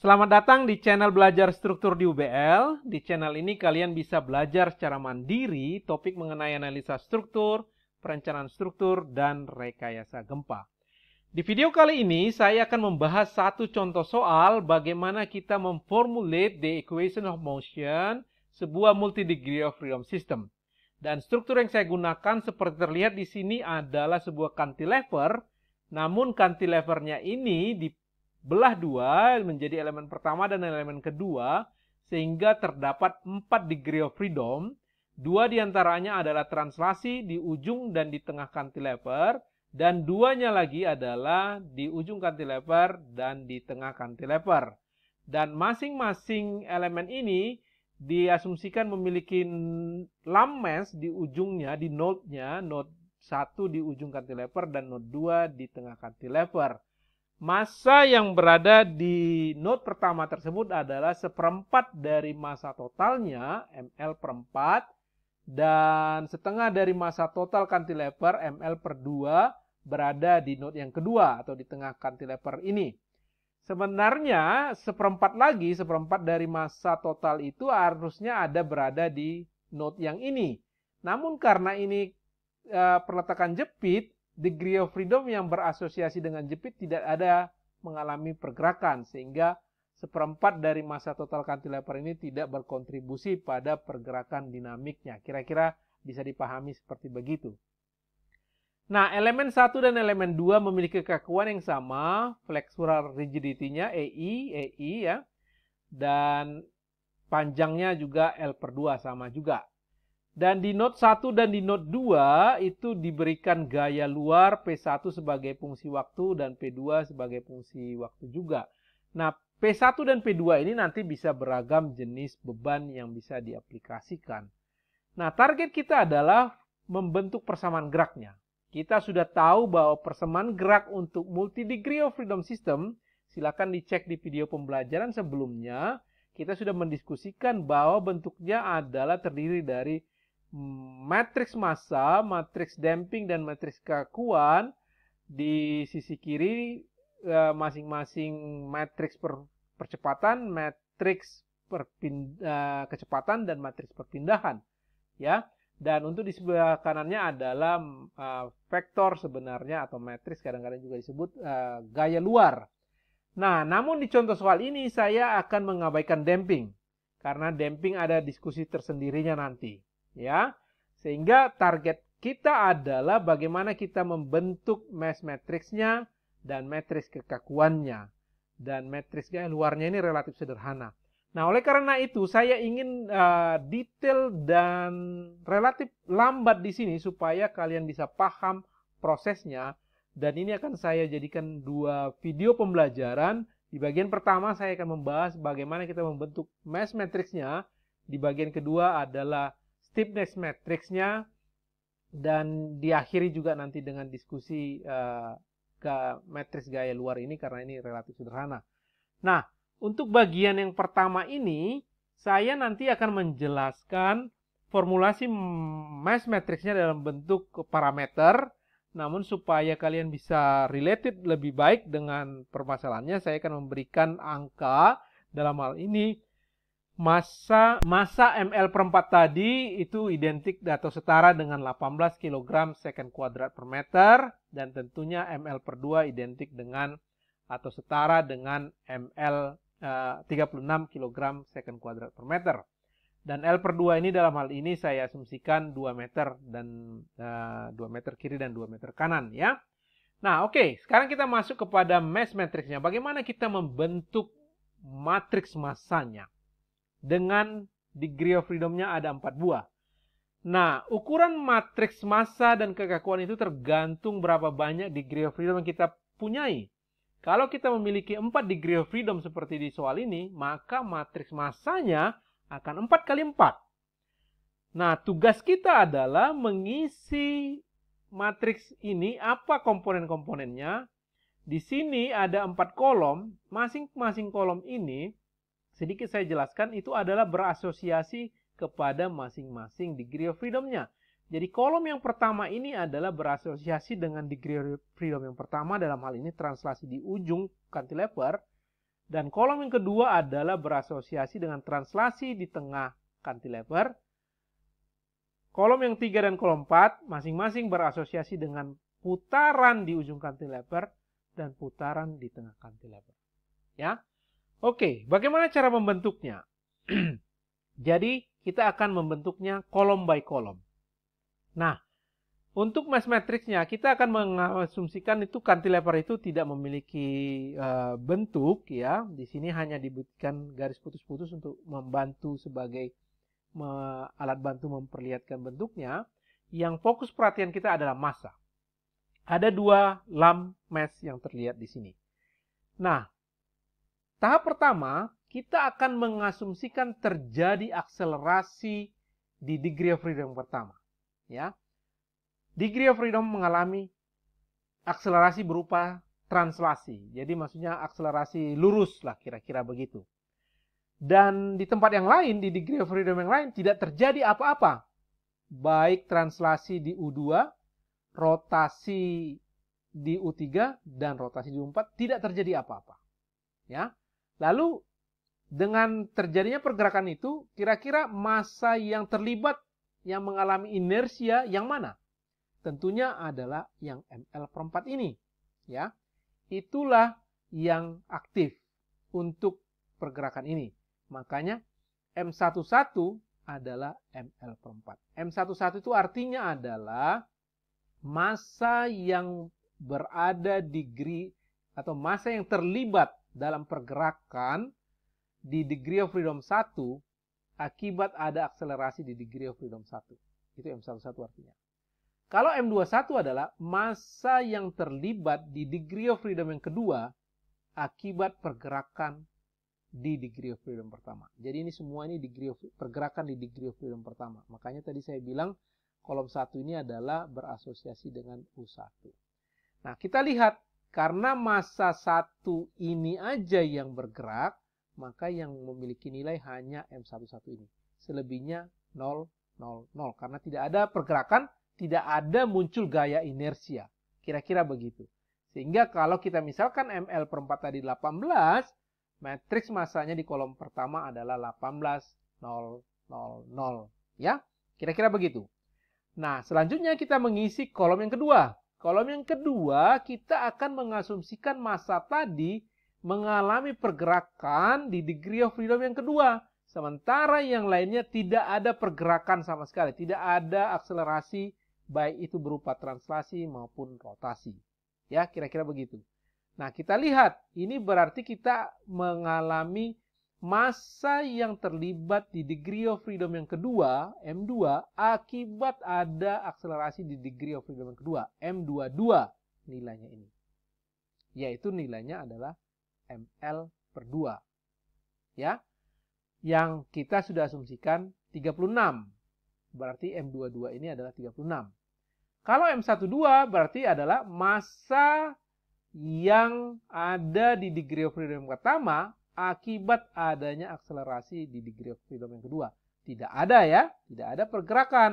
Selamat datang di channel Belajar Struktur di UBL. Di channel ini kalian bisa belajar secara mandiri topik mengenai analisa struktur, perencanaan struktur, dan rekayasa gempa. Di video kali ini, saya akan membahas satu contoh soal bagaimana kita memformulate the equation of motion sebuah multi-degree of freedom system. Dan struktur yang saya gunakan seperti terlihat di sini adalah sebuah cantilever, namun cantilevernya ini di belah dua menjadi elemen pertama dan elemen kedua sehingga terdapat empat degree of freedom. Dua diantaranya adalah translasi di ujung dan di tengah cantilever dan duanya lagi adalah di ujung cantilever dan di tengah cantilever. Dan masing-masing elemen ini diasumsikan memiliki lames di ujungnya, di node-nya, node 1 di ujung cantilever dan node 2 di tengah cantilever. Masa yang berada di node pertama tersebut adalah seperempat dari masa totalnya, ml perempat, dan setengah dari masa total cantilever, ml per 2, berada di node yang kedua atau di tengah cantilever ini. Sebenarnya seperempat lagi, seperempat dari masa total itu harusnya ada berada di node yang ini. Namun karena ini e, perletakan jepit, degree of freedom yang berasosiasi dengan jepit tidak ada mengalami pergerakan sehingga seperempat dari masa total cantilever ini tidak berkontribusi pada pergerakan dinamiknya. Kira-kira bisa dipahami seperti begitu. Nah, elemen 1 dan elemen 2 memiliki kekuatan yang sama, flexural rigidity-nya EI, EI ya, dan panjangnya juga L per 2 sama juga. Dan di node 1 dan di node 2 itu diberikan gaya luar P1 sebagai fungsi waktu dan P2 sebagai fungsi waktu juga. Nah, P1 dan P2 ini nanti bisa beragam jenis beban yang bisa diaplikasikan. Nah, target kita adalah membentuk persamaan geraknya. Kita sudah tahu bahwa persamaan gerak untuk multi degree of freedom system, silakan dicek di video pembelajaran sebelumnya, kita sudah mendiskusikan bahwa bentuknya adalah terdiri dari matriks massa, matriks damping dan matriks keakuan di sisi kiri eh, masing-masing matriks per, percepatan, matriks eh, kecepatan dan matriks perpindahan ya. Dan untuk di sebelah kanannya adalah eh, vektor sebenarnya atau matriks kadang-kadang juga disebut gaya luar. Nah, namun di contoh soal ini saya akan mengabaikan damping karena damping ada diskusi tersendirinya nanti ya. Sehingga target kita adalah bagaimana kita membentuk mass matrixnya dan matriks kekakuannya. Dan matriksnya luarnya ini relatif sederhana. Nah, oleh karena itu saya ingin uh, detail dan relatif lambat di sini supaya kalian bisa paham prosesnya dan ini akan saya jadikan dua video pembelajaran. Di bagian pertama saya akan membahas bagaimana kita membentuk mass matrixnya. Di bagian kedua adalah stiffness matrixnya dan diakhiri juga nanti dengan diskusi uh, eh, ke matriks gaya luar ini karena ini relatif sederhana. Nah, untuk bagian yang pertama ini saya nanti akan menjelaskan formulasi mass matrixnya dalam bentuk parameter. Namun supaya kalian bisa related lebih baik dengan permasalahannya, saya akan memberikan angka dalam hal ini masa masa ml per 4 tadi itu identik atau setara dengan 18 kg second kuadrat per meter dan tentunya ml per 2 identik dengan atau setara dengan ml uh, 36 kg second kuadrat per meter. Dan L per 2 ini dalam hal ini saya asumsikan 2 meter dan uh, eh, 2 meter kiri dan 2 meter kanan ya. Nah oke, okay. sekarang kita masuk kepada mass matrixnya. Bagaimana kita membentuk matriks massanya dengan degree of freedomnya ada empat buah. Nah, ukuran matriks massa dan kekakuan itu tergantung berapa banyak degree of freedom yang kita punyai. Kalau kita memiliki 4 degree of freedom seperti di soal ini, maka matriks massanya akan 4 kali 4. Nah, tugas kita adalah mengisi matriks ini apa komponen-komponennya. Di sini ada 4 kolom, masing-masing kolom ini sedikit saya jelaskan itu adalah berasosiasi kepada masing-masing degree of freedomnya. Jadi kolom yang pertama ini adalah berasosiasi dengan degree of freedom yang pertama dalam hal ini translasi di ujung cantilever dan kolom yang kedua adalah berasosiasi dengan translasi di tengah cantilever. Kolom yang tiga dan kolom empat masing-masing berasosiasi dengan putaran di ujung cantilever dan putaran di tengah cantilever. Ya. Oke, bagaimana cara membentuknya? Jadi, kita akan membentuknya kolom by kolom. Nah, untuk mass matrixnya kita akan mengasumsikan itu cantilever itu tidak memiliki uh, bentuk ya. Di sini hanya dibutuhkan garis putus-putus untuk membantu sebagai me alat bantu memperlihatkan bentuknya. Yang fokus perhatian kita adalah massa. Ada dua lam mass yang terlihat di sini. Nah, Tahap pertama, kita akan mengasumsikan terjadi akselerasi di degree of freedom pertama. Ya, degree of freedom mengalami akselerasi berupa translasi. Jadi maksudnya akselerasi lurus lah kira-kira begitu. Dan di tempat yang lain, di degree of freedom yang lain, tidak terjadi apa-apa. Baik translasi di U2, rotasi di U3, dan rotasi di U4, tidak terjadi apa-apa. Ya, Lalu dengan terjadinya pergerakan itu, kira-kira massa yang terlibat yang mengalami inersia yang mana? Tentunya adalah yang ML perempat 4 ini. Ya, itulah yang aktif untuk pergerakan ini. Makanya M11 adalah ML perempat. 4. M11 itu artinya adalah massa yang berada di gri atau massa yang terlibat dalam pergerakan di degree of freedom 1 akibat ada akselerasi di degree of freedom 1. Itu M11 artinya. Kalau M21 adalah massa yang terlibat di degree of freedom yang kedua akibat pergerakan di degree of freedom pertama. Jadi ini semua ini degree of, pergerakan di degree of freedom pertama. Makanya tadi saya bilang kolom satu ini adalah berasosiasi dengan U1. Nah, kita lihat karena masa satu ini aja yang bergerak, maka yang memiliki nilai hanya M11 ini. Selebihnya 0, 0, 0. Karena tidak ada pergerakan, tidak ada muncul gaya inersia. Kira-kira begitu. Sehingga kalau kita misalkan ML per 4 tadi 18, matriks masanya di kolom pertama adalah 18, 0, 0, 0. Ya, kira-kira begitu. Nah, selanjutnya kita mengisi kolom yang kedua. Kolom yang kedua, kita akan mengasumsikan masa tadi mengalami pergerakan di degree of freedom yang kedua. Sementara yang lainnya tidak ada pergerakan sama sekali. Tidak ada akselerasi baik itu berupa translasi maupun rotasi. Ya, kira-kira begitu. Nah, kita lihat. Ini berarti kita mengalami masa yang terlibat di degree of freedom yang kedua, M2, akibat ada akselerasi di degree of freedom yang kedua, M22 nilainya ini. Yaitu nilainya adalah ML per 2. Ya, yang kita sudah asumsikan 36. Berarti M22 ini adalah 36. Kalau M12 berarti adalah masa yang ada di degree of freedom pertama akibat adanya akselerasi di degree of freedom yang kedua. Tidak ada ya, tidak ada pergerakan.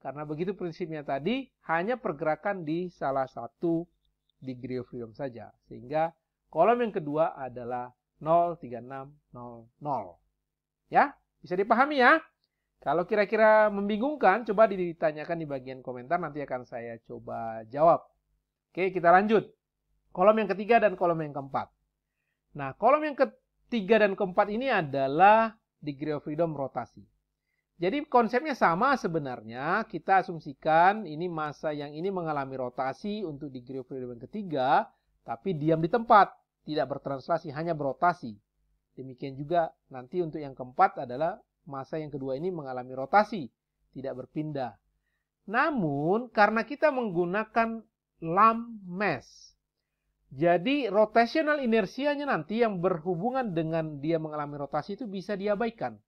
Karena begitu prinsipnya tadi, hanya pergerakan di salah satu degree of freedom saja. Sehingga kolom yang kedua adalah 03600. Ya, bisa dipahami ya? Kalau kira-kira membingungkan, coba ditanyakan di bagian komentar, nanti akan saya coba jawab. Oke, kita lanjut. Kolom yang ketiga dan kolom yang keempat. Nah, kolom yang ke 3 dan keempat ini adalah degree of freedom rotasi. Jadi konsepnya sama sebenarnya, kita asumsikan ini masa yang ini mengalami rotasi untuk degree of freedom ketiga, tapi diam di tempat, tidak bertranslasi, hanya berotasi. Demikian juga nanti untuk yang keempat adalah masa yang kedua ini mengalami rotasi, tidak berpindah. Namun karena kita menggunakan lam mass, jadi rotational inersianya nanti yang berhubungan dengan dia mengalami rotasi itu bisa diabaikan.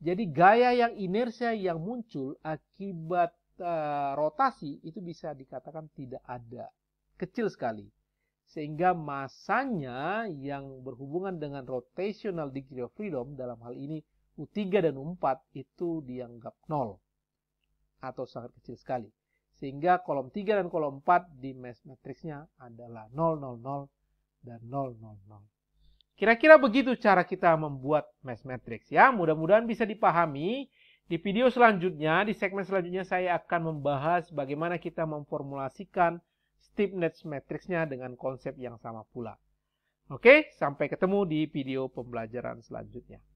Jadi gaya yang inersia yang muncul akibat uh, rotasi itu bisa dikatakan tidak ada. Kecil sekali. Sehingga masanya yang berhubungan dengan rotational degree of freedom dalam hal ini U3 dan U4 itu dianggap nol atau sangat kecil sekali. Sehingga kolom 3 dan kolom 4 di matriksnya adalah 0, 0, 0, dan 0, 0, 0. Kira-kira begitu cara kita membuat mesh matrix ya. Mudah-mudahan bisa dipahami. Di video selanjutnya, di segmen selanjutnya saya akan membahas bagaimana kita memformulasikan stiffness matrixnya dengan konsep yang sama pula. Oke, sampai ketemu di video pembelajaran selanjutnya.